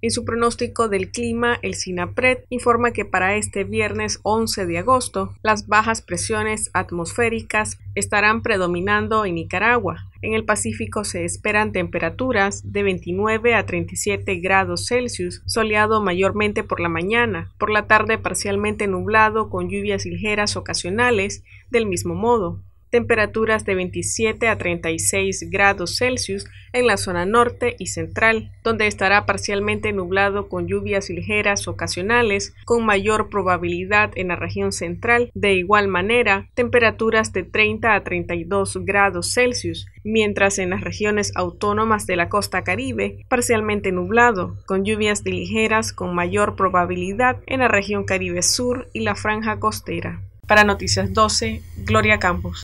En su pronóstico del clima, el SINAPRED informa que para este viernes 11 de agosto, las bajas presiones atmosféricas estarán predominando en Nicaragua. En el Pacífico se esperan temperaturas de 29 a 37 grados Celsius, soleado mayormente por la mañana, por la tarde parcialmente nublado con lluvias ligeras ocasionales, del mismo modo temperaturas de 27 a 36 grados Celsius en la zona norte y central, donde estará parcialmente nublado con lluvias ligeras ocasionales, con mayor probabilidad en la región central, de igual manera, temperaturas de 30 a 32 grados Celsius, mientras en las regiones autónomas de la costa caribe, parcialmente nublado, con lluvias ligeras con mayor probabilidad en la región caribe sur y la franja costera. Para Noticias 12, Gloria Campos.